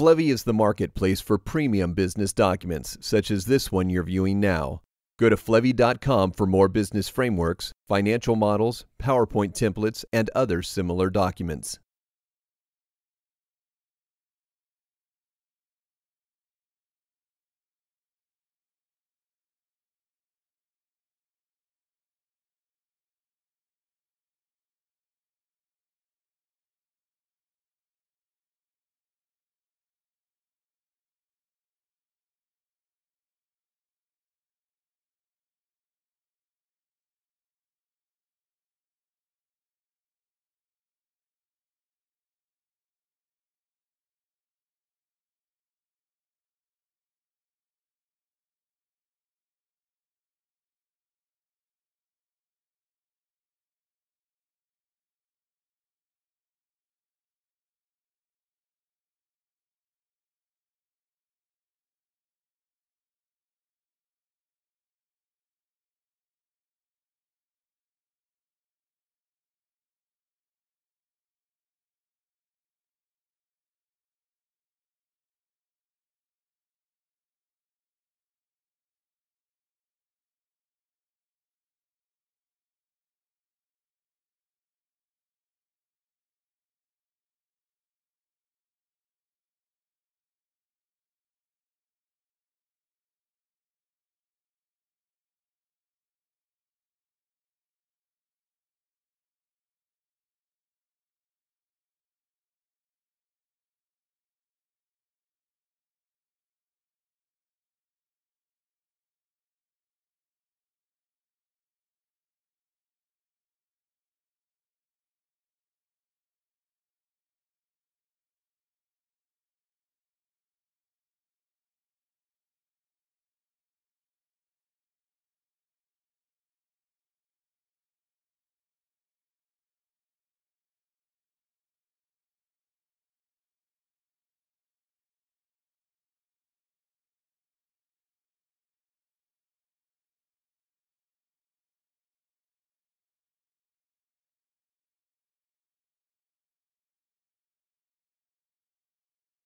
Flevy is the marketplace for premium business documents, such as this one you're viewing now. Go to flevy.com for more business frameworks, financial models, PowerPoint templates, and other similar documents.